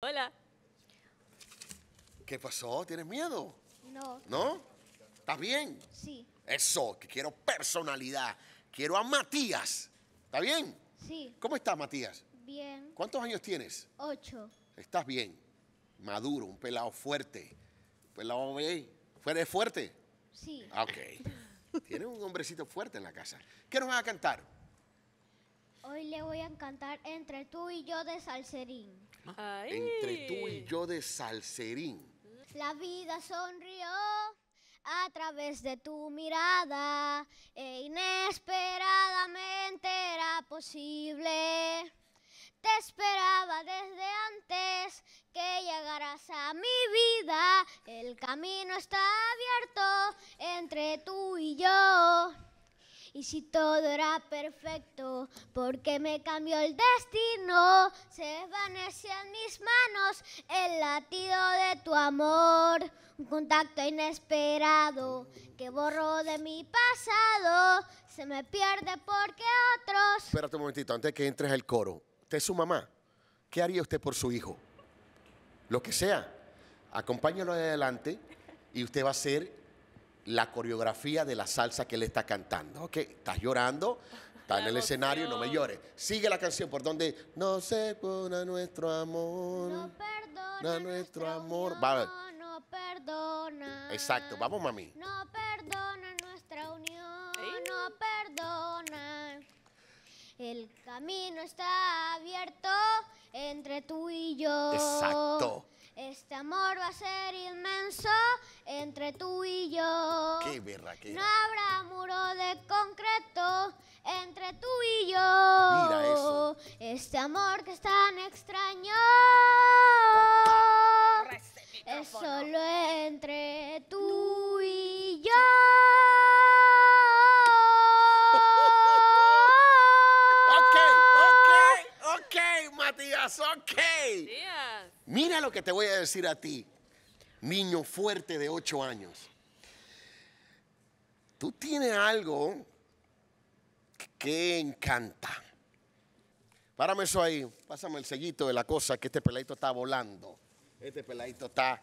Hola. ¿Qué pasó? ¿Tienes miedo? No. ¿No? ¿Estás bien? Sí. Eso, que quiero personalidad. Quiero a Matías. ¿Está bien? Sí. ¿Cómo estás, Matías? Bien. ¿Cuántos años tienes? Ocho. Estás bien. Maduro, un pelado fuerte. pelado ¿eh? fue fuerte? Sí. Ah, ok. Tiene un hombrecito fuerte en la casa. ¿Qué nos vas a cantar? Hoy le voy a cantar Entre tú y yo de Salserín entre tú y yo de Salserín. La vida sonrió a través de tu mirada e inesperadamente era posible. Te esperaba desde antes que llegaras a mi vida. El camino está abierto entre tú y yo. Y si todo era perfecto, porque me cambió el destino? Se en mis manos el latido de tu amor. Un contacto inesperado que borró de mi pasado. Se me pierde porque otros... Espérate un momentito, antes que entres al coro. Usted es su mamá. ¿Qué haría usted por su hijo? Lo que sea. Acompáñalo adelante y usted va a ser la coreografía de la salsa que él está cantando. Ok, estás llorando, está en el escenario, no me llores. Sigue la canción por donde no se pone nuestro amor. No perdona nuestro amor. No perdona. Exacto, vamos mami. No perdona nuestra unión, no perdona. El camino está abierto entre tú y yo. Exacto. Este amor va a ser inmenso entre tú y yo. Qué No habrá muro de concreto entre tú y yo. Mira eso. Este amor que es tan extraño. Es solo entre tú y yo. Ok, ok, ok, Matías, ok. Mira lo que te voy a decir a ti niño fuerte de 8 años. Tú tienes algo que encanta. Párame eso ahí, pásame el sellito de la cosa que este peladito está volando. Este peladito está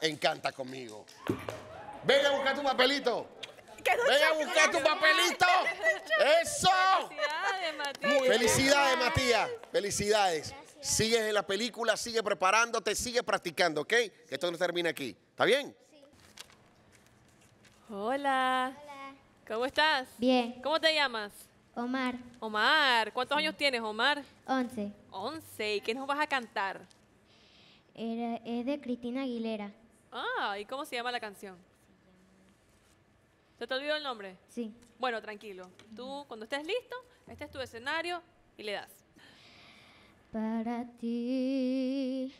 encanta conmigo. ¡Venga a buscar tu papelito. ¡Venga a buscar tu papelito. Eso. Felicidades, Matías. Felicidades. Sigues en la película, sigue preparándote, sigue practicando, ¿ok? Que esto no termina aquí. ¿Está bien? Sí. Hola. Hola. ¿Cómo estás? Bien. ¿Cómo te llamas? Omar. Omar. ¿Cuántos años tienes, Omar? Once. Once. ¿Y qué nos vas a cantar? es de Cristina Aguilera. Ah, ¿y cómo se llama la canción? ¿Se te olvidó el nombre? Sí. Bueno, tranquilo. Tú, cuando estés listo, este es tu escenario y le das para ti.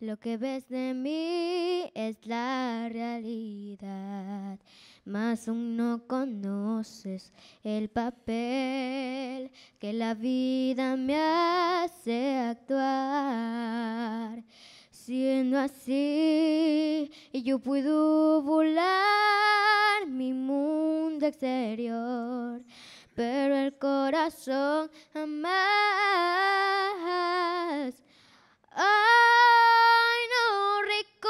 Lo que ves de mí es la realidad, mas aún no conoces el papel que la vida me hace actuar. Siendo así, yo puedo volar mi mundo exterior pero el corazón jamás. Ay, no rico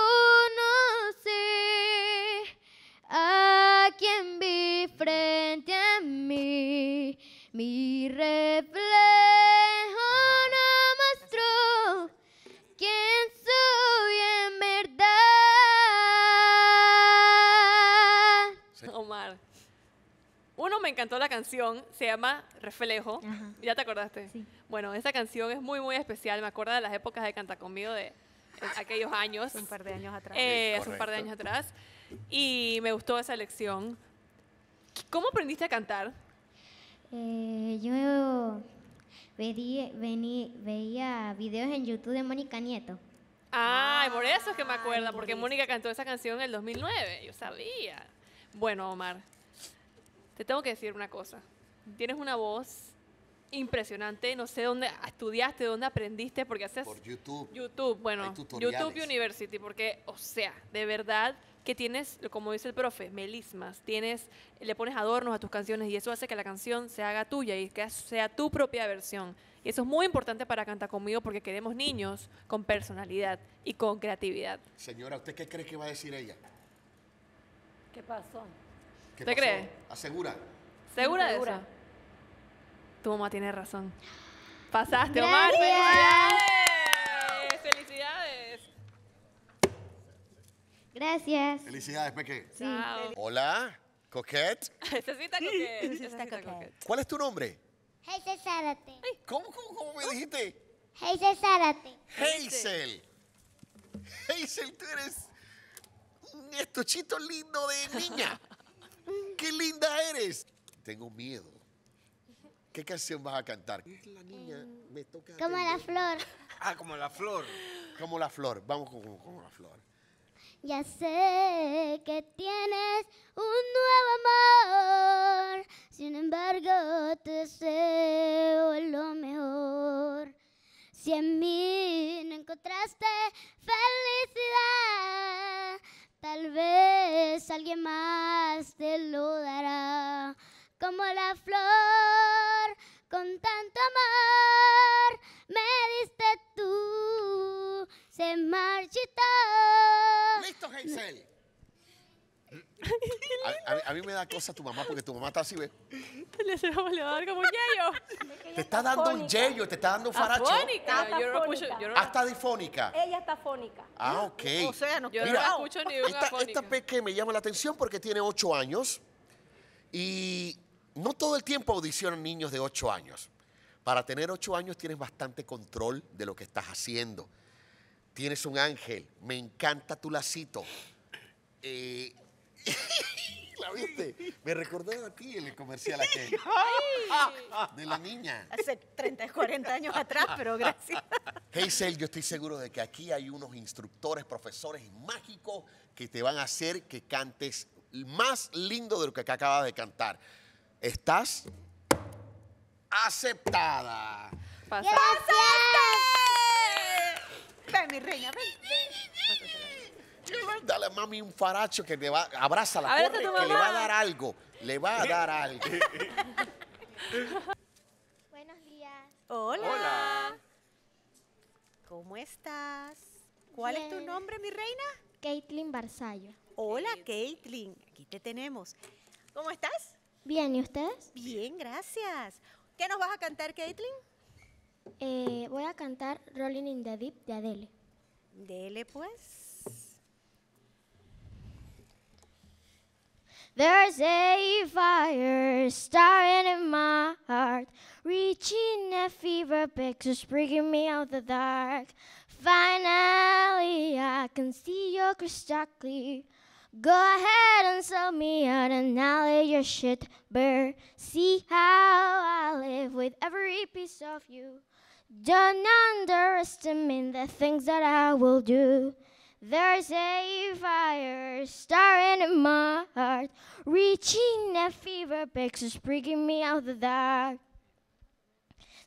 se llama Reflejo. ¿Ya te acordaste? Bueno, esa canción es muy, muy especial. Me acuerda de las épocas de Canta Conmigo de, aquellos años. un par de años atrás. hace un par de años atrás. Eh, y me gustó esa lección. ¿Cómo aprendiste a cantar? Eh, yo veía, veía videos en YouTube de Mónica Nieto. Ay, por eso es que me acuerdo, porque Mónica cantó esa canción en el 2009. Yo sabía. Bueno, Omar, te tengo que decir una cosa. Tienes una voz impresionante. No sé dónde estudiaste, dónde aprendiste, porque haces... Por YouTube. YouTube, bueno. YouTube University, porque, o sea, de verdad que tienes, como dice el profe, melismas, tienes, le pones adornos a tus canciones y eso hace que la canción se haga tuya y que sea tu propia versión. Y eso es muy importante para Canta Conmigo porque queremos niños con personalidad y con creatividad. Señora, ¿usted qué cree que va a decir ella? ¿Qué pasó? ¿Te pasó? crees? Asegura. ¿Segura, ¿Segura de eso? Tu mamá tiene razón. Pasaste, Omar. ¡Felicidades! ¡Felicidades! Gracias. Felicidades, Peque. Hola, Coquette. Necesita Coquette. ¿Cuál es tu nombre? Hazel Sárate. ¿Cómo, cómo, cómo me dijiste? Hazel Sárate. Hazel. Hazel, tú eres un estuchito lindo de niña. qué linda eres. Tengo miedo. ¿Qué canción vas a cantar? Como la flor. Ah, como la flor. Como la flor. Vamos con la flor. Ya sé que tienes un nuevo amor, sin embargo te deseo lo mejor. Si en mí no encontraste felicidad, tal vez alguien más te lo dará. Como la flor, con tanto amor, me diste tú, se marchita. Listo, a, mí me da cosa tu mamá porque tu mamá está así, ¿ves? Le como un Te está dando un yeyo te está dando un faracho. Hasta difónica. Ella está fónica. Ah, ok. O sea, no, yo Mira, no escucho ni una esta, esta peque me llama la atención porque tiene ocho años y no todo el tiempo audicionan niños de ocho años. Para tener ocho años tienes bastante control de lo que estás haciendo. Tienes un ángel, me encanta tu lacito. Eh, ¿La viste? Me recordaba aquí ti el comercial aquel. De la niña. Hace 30, 40 años atrás, pero gracias. Hazel, yo estoy seguro de que aquí hay unos instructores, profesores mágicos que te van a hacer que cantes más lindo de lo que acabas de cantar. ¿Estás? Aceptada. ¡Pasada! ¡Ven, mi reina, ven. Dale mami un faracho que te va, abraza la que le va a dar algo. Le va a dar algo. Buenos días. Hola. ¿Cómo estás? ¿Cuál es tu nombre, mi reina? Caitlin Barzallo. Hola, Caitlin. Aquí te tenemos. ¿Cómo estás? Bien, ¿y ustedes? Bien, gracias. ¿Qué nos vas a cantar, Caitlin? Eh, voy a cantar Rolling in the Deep de Adele. Dele, pues. There's a fire starting in my heart, reaching a fever pitch, just bringing me out the dark. Finally, I can see your crystal clear. Go ahead and sell me out and I'll let your shit burn. See how I live with every piece of you. Don't underestimate the things that I will do. There's a fire starting in my heart, reaching a fever pitch, so bringing me out of the dark.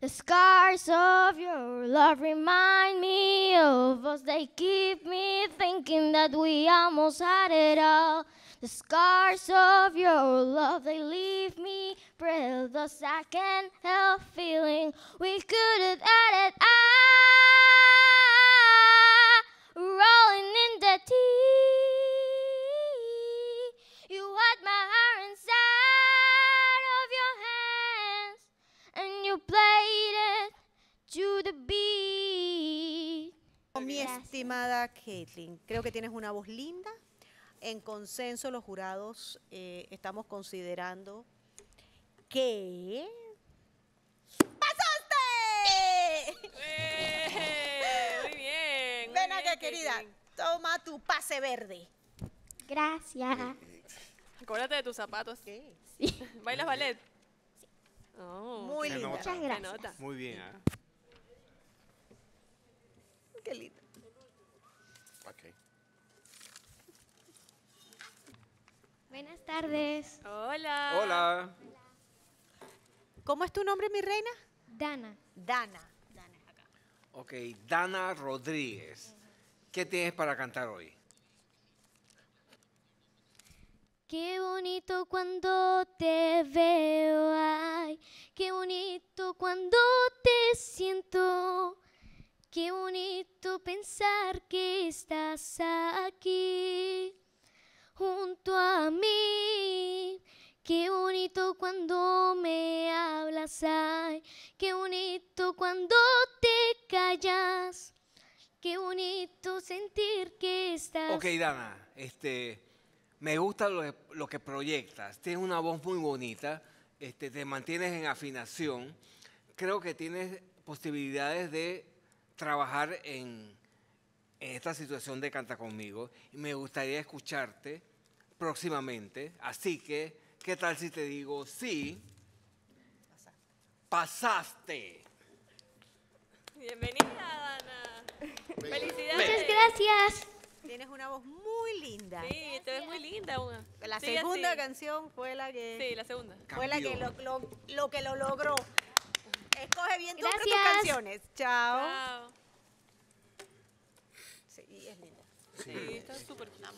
The scars of your love remind me of us. They keep me thinking that we almost had it all. The scars of your love, they leave me breathless. I can't help feeling we could have had it all. to the Mi estimada Caitlin, creo que tienes una voz linda. En consenso los jurados eh, estamos considerando que... ¡Pasaste! ¡Eh! Muy bien. Ven acá, querida. Toma tu pase verde. Gracias. Acuérdate de tus zapatos. ¿Qué? ¿Bailas ballet? Sí. Oh, muy linda. Muchas gracias. Muy bien. ¿eh? Buenas tardes. Hola. Hola. ¿Cómo es tu nombre, mi reina? Dana. Dana. Ok, Dana Rodríguez. ¿Qué tienes para cantar hoy? Qué bonito cuando te veo, ay, qué bonito cuando te siento. Qué bonito pensar que estás aquí junto a mí. Qué bonito cuando me hablas, ay, qué bonito cuando te callas. Qué bonito sentir que estás. Ok, Dana, este, me gusta lo que, proyectas. Tienes una voz muy bonita, este, te mantienes en afinación. Creo que tienes posibilidades de trabajar en, en esta situación de Canta conmigo y me gustaría escucharte próximamente. Así que, ¿qué tal si te digo sí? Pasaste. Bienvenida, Ana! Felicidades. Muchas gracias. Tienes una voz muy linda. Sí, muy linda. La segunda canción fue la que. Sí, la segunda. Fue la que lo, que lo logró coge bien tus canciones. Chao. Chao. Sí, es linda. Sí, está súper